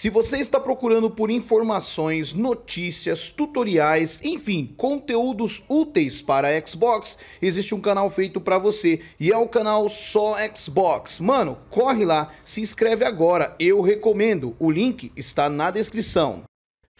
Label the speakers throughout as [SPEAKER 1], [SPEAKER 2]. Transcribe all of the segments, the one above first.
[SPEAKER 1] Se você está procurando por informações, notícias, tutoriais, enfim, conteúdos úteis para Xbox, existe um canal feito para você e é o canal Só Xbox. Mano, corre lá, se inscreve agora, eu recomendo. O link está na descrição.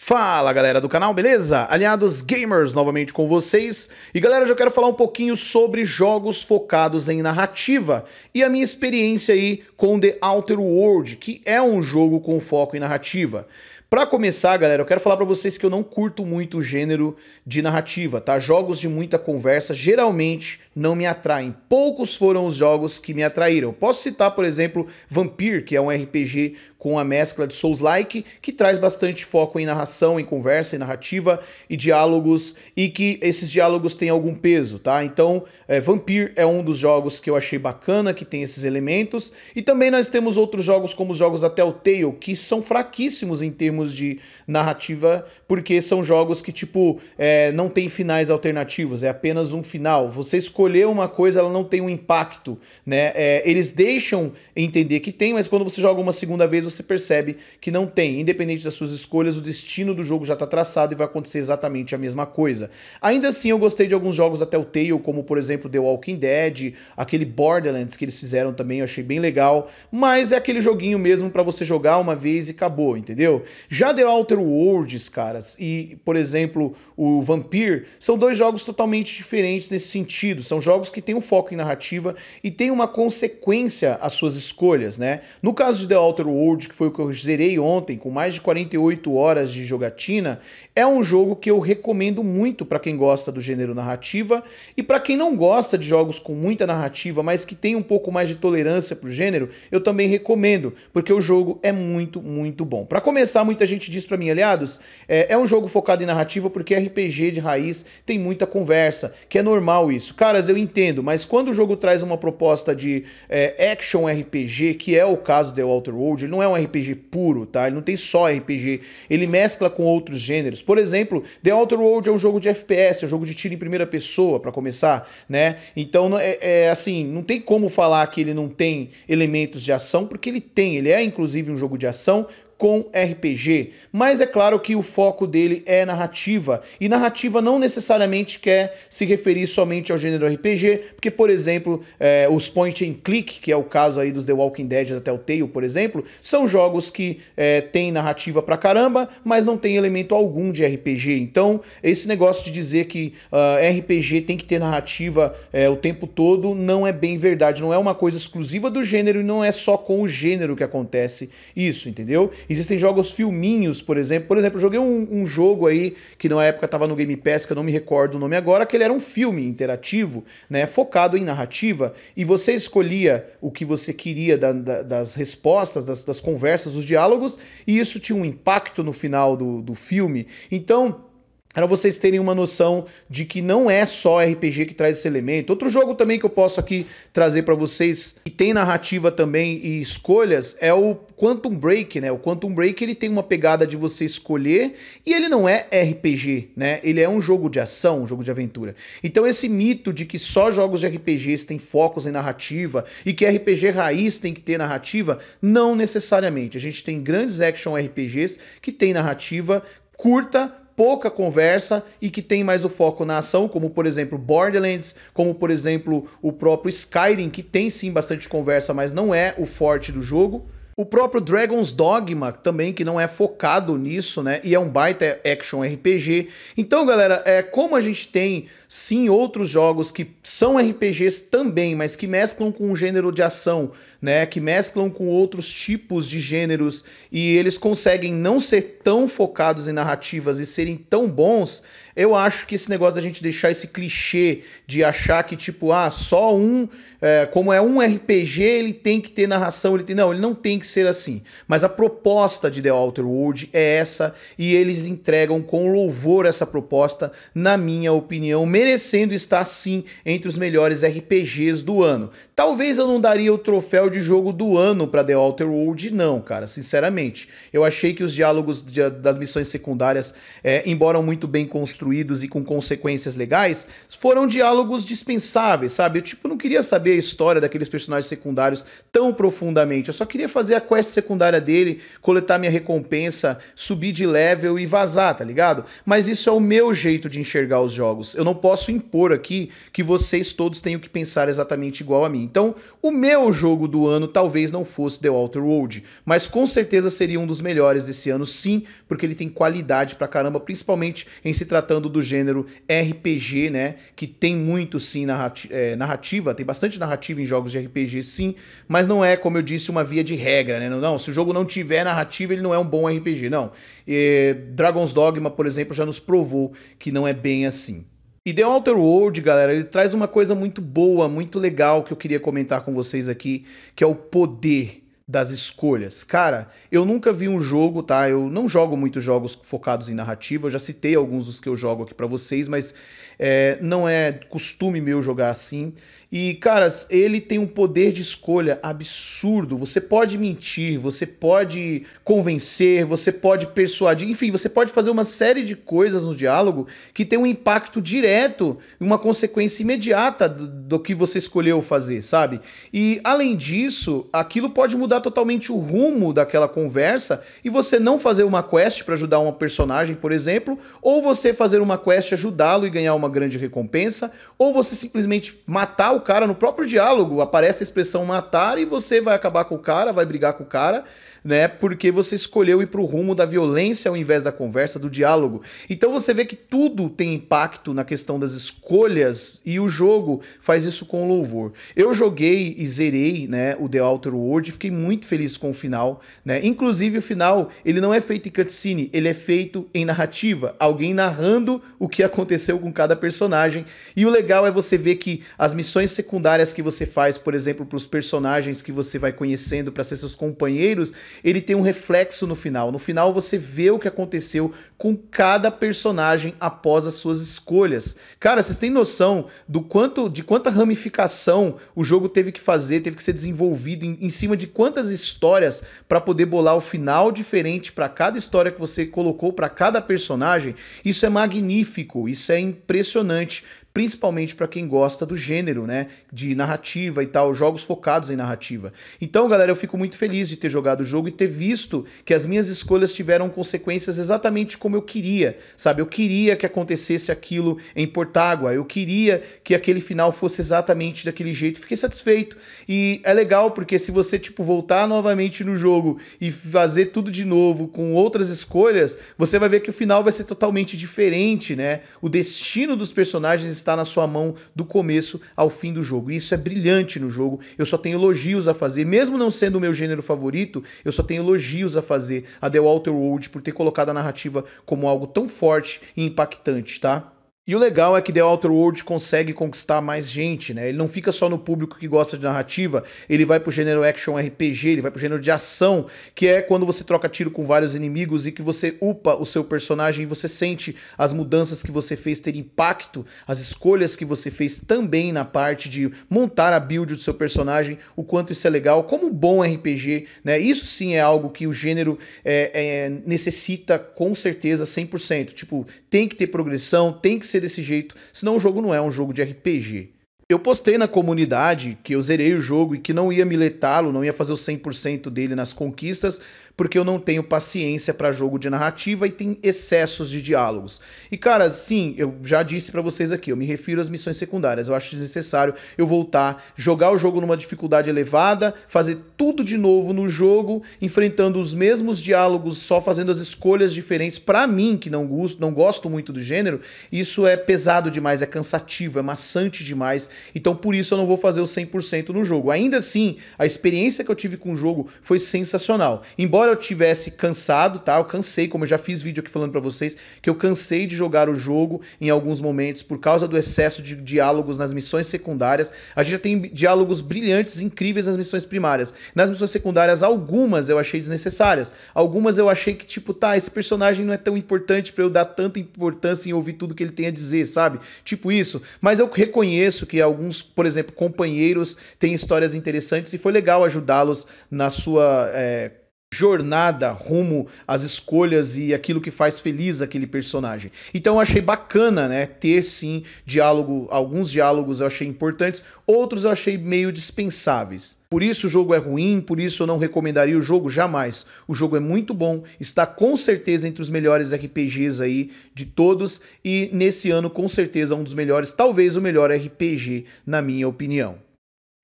[SPEAKER 1] Fala galera do canal, beleza? Aliados Gamers novamente com vocês. E galera, eu já quero falar um pouquinho sobre jogos focados em narrativa e a minha experiência aí com The Outer World, que é um jogo com foco em narrativa. Para começar, galera, eu quero falar para vocês que eu não curto muito o gênero de narrativa, tá? Jogos de muita conversa geralmente não me atraem. Poucos foram os jogos que me atraíram. Posso citar, por exemplo, Vampir, que é um RPG com a mescla de Souls-like, que traz bastante foco em narração, em conversa, em narrativa e diálogos, e que esses diálogos têm algum peso, tá? Então, é, Vampir é um dos jogos que eu achei bacana, que tem esses elementos. E também nós temos outros jogos, como os jogos da Telltale, que são fraquíssimos em termos termos de narrativa, porque são jogos que, tipo, é, não tem finais alternativos, é apenas um final. Você escolher uma coisa, ela não tem um impacto, né? É, eles deixam entender que tem, mas quando você joga uma segunda vez, você percebe que não tem. Independente das suas escolhas, o destino do jogo já está traçado e vai acontecer exatamente a mesma coisa. Ainda assim, eu gostei de alguns jogos até o Tale, como por exemplo The Walking Dead, aquele Borderlands que eles fizeram também, eu achei bem legal, mas é aquele joguinho mesmo para você jogar uma vez e acabou, entendeu? Já The Outer Worlds, caras, e, por exemplo, o Vampir, são dois jogos totalmente diferentes nesse sentido. São jogos que têm um foco em narrativa e têm uma consequência às suas escolhas, né? No caso de The Outer World, que foi o que eu zerei ontem, com mais de 48 horas de jogatina, é um jogo que eu recomendo muito para quem gosta do gênero narrativa e para quem não gosta de jogos com muita narrativa, mas que tem um pouco mais de tolerância para o gênero, eu também recomendo, porque o jogo é muito, muito bom. Para começar, muita gente diz para mim Aliados é, é um jogo focado em narrativa porque RPG de raiz tem muita conversa, que é normal isso. Caras, eu entendo, mas quando o jogo traz uma proposta de é, action RPG, que é o caso de Outer World, ele não é um RPG puro, tá? Ele não tem só RPG, ele mescla com outros gêneros. Por exemplo, The Outer World é um jogo de FPS, é um jogo de tiro em primeira pessoa, para começar, né? Então, é, é, assim, não tem como falar que ele não tem elementos de ação, porque ele tem. Ele é, inclusive, um jogo de ação com RPG, mas é claro que o foco dele é narrativa, e narrativa não necessariamente quer se referir somente ao gênero RPG, porque, por exemplo, é, os point and click, que é o caso aí dos The Walking Dead até o Tale, por exemplo, são jogos que é, têm narrativa pra caramba, mas não tem elemento algum de RPG. Então, esse negócio de dizer que uh, ah, RPG tem que ter narrativa é, o tempo todo não é bem verdade, não é uma coisa exclusiva do gênero e não é só com o gênero que acontece isso, entendeu? Existem jogos filminhos, por exemplo. Por exemplo, eu joguei um, um jogo aí que na época estava no Game Pass, que eu não me recordo o nome agora, que ele era um filme interativo, né? Focado em narrativa, e você escolhia o que você queria da, da, das respostas, das, das conversas, dos diálogos, e isso tinha um impacto no final do, do filme. Então para vocês terem uma noção de que não é só RPG que traz esse elemento. Outro jogo também que eu posso aqui trazer para vocês que tem narrativa também e escolhas é o Quantum Break, né? O Quantum Break ele tem uma pegada de você escolher e ele não é RPG, né? Ele é um jogo de ação, um jogo de aventura. Então esse mito de que só jogos de RPGs têm focos em narrativa e que RPG raiz tem que ter narrativa, não necessariamente. A gente tem grandes action RPGs que tem narrativa curta, pouca conversa e que tem mais o foco na ação, como por exemplo Borderlands, como por exemplo o próprio Skyrim, que tem sim bastante conversa, mas não é o forte do jogo. O próprio Dragon's Dogma também, que não é focado nisso, né? E é um baita action RPG. Então, galera, é, como a gente tem sim outros jogos que são RPGs também, mas que mesclam com o um gênero de ação, né? Que mesclam com outros tipos de gêneros e eles conseguem não ser tão focados em narrativas e serem tão bons. Eu acho que esse negócio da gente deixar esse clichê de achar que, tipo, ah, só um. É, como é um RPG, ele tem que ter narração, ele tem. Não, ele não tem que ser assim. Mas a proposta de The Outer World é essa, e eles entregam com louvor essa proposta, na minha opinião, merecendo estar sim entre os melhores RPGs do ano. Talvez eu não daria o troféu de jogo do ano para The Outer World, não, cara, sinceramente. Eu achei que os diálogos de, das missões secundárias, é, embora muito bem construídos, construídos e com consequências legais, foram diálogos dispensáveis, sabe? Eu, tipo, não queria saber a história daqueles personagens secundários tão profundamente. Eu só queria fazer a quest secundária dele, coletar minha recompensa, subir de level e vazar, tá ligado? Mas isso é o meu jeito de enxergar os jogos. Eu não posso impor aqui que vocês todos tenham que pensar exatamente igual a mim. Então, o meu jogo do ano talvez não fosse The Walter World, mas com certeza seria um dos melhores desse ano, sim, porque ele tem qualidade pra caramba, principalmente em se tratando tratando do gênero RPG, né? Que tem muito sim é, narrativa, tem bastante narrativa em jogos de RPG, sim, mas não é, como eu disse, uma via de regra, né? Não, não se o jogo não tiver narrativa, ele não é um bom RPG, não. E Dragon's Dogma, por exemplo, já nos provou que não é bem assim. E The Outer World, galera, ele traz uma coisa muito boa, muito legal que eu queria comentar com vocês aqui, que é o poder das escolhas. Cara, eu nunca vi um jogo, tá? Eu não jogo muitos jogos focados em narrativa, eu já citei alguns dos que eu jogo aqui para vocês, mas é, não é costume meu jogar assim. E, caras, ele tem um poder de escolha absurdo. Você pode mentir, você pode convencer, você pode persuadir, enfim, você pode fazer uma série de coisas no diálogo que tem um impacto direto, uma consequência imediata do, do que você escolheu fazer, sabe? E, além disso, aquilo pode mudar totalmente o rumo daquela conversa e você não fazer uma quest para ajudar um personagem, por exemplo, ou você fazer uma quest, ajudá-lo e ganhar uma uma grande recompensa, ou você simplesmente matar o cara no próprio diálogo, aparece a expressão matar e você vai acabar com o cara, vai brigar com o cara, né? Porque você escolheu ir para o rumo da violência ao invés da conversa, do diálogo. Então você vê que tudo tem impacto na questão das escolhas e o jogo faz isso com louvor. Eu joguei e zerei, né, o The Outer World, fiquei muito feliz com o final, né? Inclusive o final, ele não é feito em cutscene, ele é feito em narrativa, alguém narrando o que aconteceu com cada personagem. E o legal é você ver que as missões secundárias que você faz, por exemplo, para os personagens que você vai conhecendo para ser seus companheiros, ele tem um reflexo no final. No final você vê o que aconteceu com cada personagem após as suas escolhas. Cara, vocês têm noção do quanto de quanta ramificação o jogo teve que fazer, teve que ser desenvolvido em, em cima de quantas histórias para poder bolar o final diferente para cada história que você colocou para cada personagem. Isso é magnífico, isso é impressionante impressionante principalmente para quem gosta do gênero, né, de narrativa e tal, jogos focados em narrativa. Então, galera, eu fico muito feliz de ter jogado o jogo e ter visto que as minhas escolhas tiveram consequências exatamente como eu queria, sabe? Eu queria que acontecesse aquilo em Portágua, eu queria que aquele final fosse exatamente daquele jeito, fiquei satisfeito. E é legal porque se você tipo voltar novamente no jogo e fazer tudo de novo com outras escolhas, você vai ver que o final vai ser totalmente diferente, né? O destino dos personagens está na sua mão do começo ao fim do jogo. E isso é brilhante no jogo. Eu só tenho elogios a fazer, mesmo não sendo o meu gênero favorito, eu só tenho elogios a fazer a The Walter World por ter colocado a narrativa como algo tão forte e impactante, tá? E o legal é que The Outer World consegue conquistar mais gente, né? Ele não fica só no público que gosta de narrativa, ele vai pro gênero action RPG, ele vai pro gênero de ação, que é quando você troca tiro com vários inimigos e que você upa o seu personagem e você sente as mudanças que você fez ter impacto, as escolhas que você fez também na parte de montar a build do seu personagem, o quanto isso é legal, como um bom RPG, né? Isso sim é algo que o gênero é, é, necessita com certeza 100%. Tipo, tem que ter progressão, tem que ser ser desse jeito, senão o jogo não é um jogo de RPG. Eu postei na comunidade que eu zerei o jogo e que não ia miletá-lo, não ia fazer o 100% dele nas conquistas, porque eu não tenho paciência para jogo de narrativa e tem excessos de diálogos. E cara, sim, eu já disse para vocês aqui, eu me refiro às missões secundárias. Eu acho desnecessário eu voltar, jogar o jogo numa dificuldade elevada, fazer tudo de novo no jogo, enfrentando os mesmos diálogos, só fazendo as escolhas diferentes. Para mim, que não gosto, não gosto muito do gênero, isso é pesado demais, é cansativo, é maçante demais. Então por isso eu não vou fazer o 100% no jogo. Ainda assim, a experiência que eu tive com o jogo foi sensacional. Embora embora eu tivesse cansado, tá? Eu cansei, como eu já fiz vídeo aqui falando para vocês, que eu cansei de jogar o jogo em alguns momentos por causa do excesso de diálogos nas missões secundárias. A gente já tem diálogos brilhantes, incríveis nas missões primárias. Nas missões secundárias, algumas eu achei desnecessárias. Algumas eu achei que, tipo, tá, esse personagem não é tão importante para eu dar tanta importância em ouvir tudo que ele tem a dizer, sabe? Tipo isso. Mas eu reconheço que alguns, por exemplo, companheiros têm histórias interessantes e foi legal ajudá-los na sua. É jornada rumo às escolhas e aquilo que faz feliz aquele personagem. Então eu achei bacana, né, ter sim diálogo, alguns diálogos eu achei importantes, outros eu achei meio dispensáveis. Por isso o jogo é ruim, por isso eu não recomendaria o jogo jamais. O jogo é muito bom, está com certeza entre os melhores RPGs aí de todos e nesse ano com certeza um dos melhores, talvez o melhor RPG na minha opinião.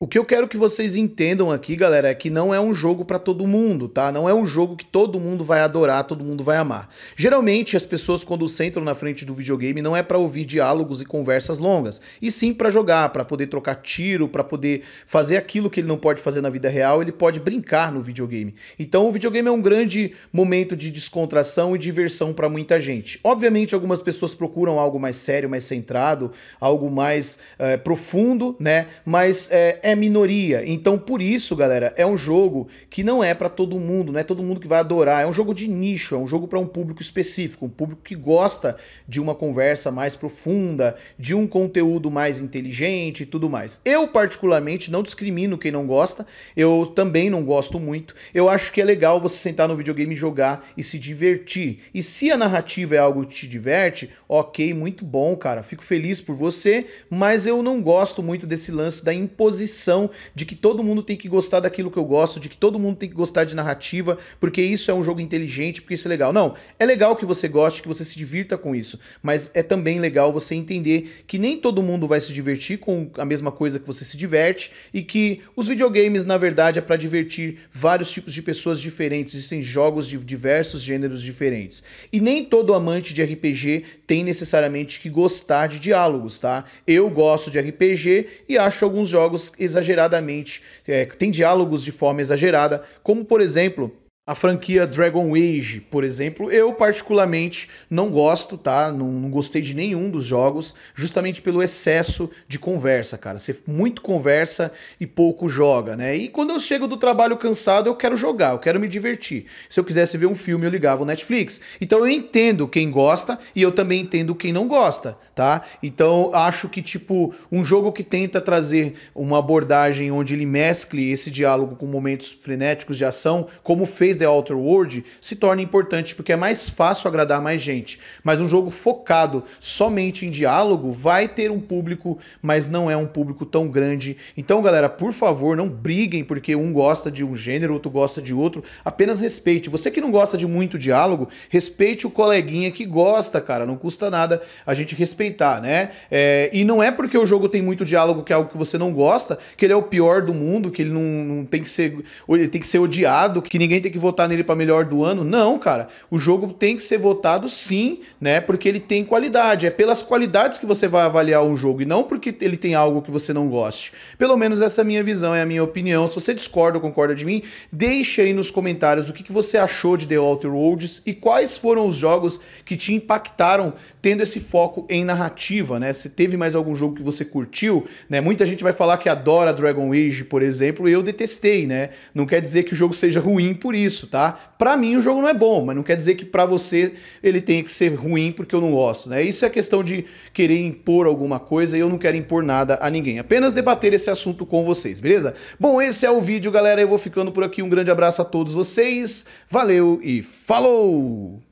[SPEAKER 1] O que eu quero que vocês entendam aqui, galera, é que não é um jogo para todo mundo, tá? Não é um jogo que todo mundo vai adorar, todo mundo vai amar. Geralmente, as pessoas quando sentam na frente do videogame não é para ouvir diálogos e conversas longas, e sim para jogar, para poder trocar tiro, para poder fazer aquilo que ele não pode fazer na vida real, ele pode brincar no videogame. Então, o videogame é um grande momento de descontração e diversão para muita gente. Obviamente, algumas pessoas procuram algo mais sério, mais centrado, algo mais é, profundo, né? Mas eh, é, é é minoria. Então, por isso, galera, é um jogo que não é para todo mundo, não é todo mundo que vai adorar. É um jogo de nicho, é um jogo para um público específico, um público que gosta de uma conversa mais profunda, de um conteúdo mais inteligente e tudo mais. Eu, particularmente, não discrimino quem não gosta, eu também não gosto muito. Eu acho que é legal você sentar no videogame, e jogar e se divertir. E se a narrativa é algo que te diverte, ok, muito bom, cara. Fico feliz por você, mas eu não gosto muito desse lance da imposição pressão de que todo mundo tem que gostar daquilo que eu gosto, de que todo mundo tem que gostar de narrativa, porque isso é um jogo inteligente, porque isso é legal. Não, é legal que você goste, que você se divirta com isso, mas é também legal você entender que nem todo mundo vai se divertir com a mesma coisa que você se diverte e que os videogames, na verdade, é para divertir vários tipos de pessoas diferentes. Existem jogos de diversos gêneros diferentes. E nem todo amante de RPG tem necessariamente que gostar de diálogos, tá? Eu gosto de RPG e acho alguns jogos exageradamente, é, tem diálogos de forma exagerada, como por exemplo a franquia Dragon Age, por exemplo, eu particularmente não gosto, tá? Não, não, gostei de nenhum dos jogos, justamente pelo excesso de conversa, cara. Você muito conversa e pouco joga, né? E quando eu chego do trabalho cansado, eu quero jogar, eu quero me divertir. Se eu quisesse ver um filme, eu ligava o Netflix. Então eu entendo quem gosta e eu também entendo quem não gosta, tá? Então acho que, tipo, um jogo que tenta trazer uma abordagem onde ele mescle esse diálogo com momentos frenéticos de ação, como fez talvez The Outer World se torna importante porque é mais fácil agradar mais gente. Mas um jogo focado somente em diálogo vai ter um público, mas não é um público tão grande. Então, galera, por favor, não briguem porque um gosta de um gênero, outro gosta de outro. Apenas respeite. Você que não gosta de muito diálogo, respeite o coleguinha que gosta, cara. Não custa nada a gente respeitar, né? É, e não é porque o jogo tem muito diálogo que é algo que você não gosta, que ele é o pior do mundo, que ele não, não tem que ser, ele tem que ser odiado, que ninguém tem que votar nele para melhor do ano. Não, cara. O jogo tem que ser votado sim, né? Porque ele tem qualidade. É pelas qualidades que você vai avaliar um jogo e não porque ele tem algo que você não goste. Pelo menos essa é a minha visão, é a minha opinião. Se você discorda ou concorda de mim, deixe aí nos comentários o que, que você achou de The Outer Worlds e quais foram os jogos que te impactaram tendo esse foco em narrativa, né? Se teve mais algum jogo que você curtiu, né? Muita gente vai falar que adora Dragon Age, por exemplo, e eu detestei, né? Não quer dizer que o jogo seja ruim por isso isso, tá? Para mim o jogo não é bom, mas não quer dizer que para você ele tenha que ser ruim porque eu não gosto, né? Isso é questão de querer impor alguma coisa e eu não quero impor nada a ninguém. Apenas debater esse assunto com vocês, beleza? Bom, esse é o vídeo, galera. Eu vou ficando por aqui. Um grande abraço a todos vocês. Valeu e falou!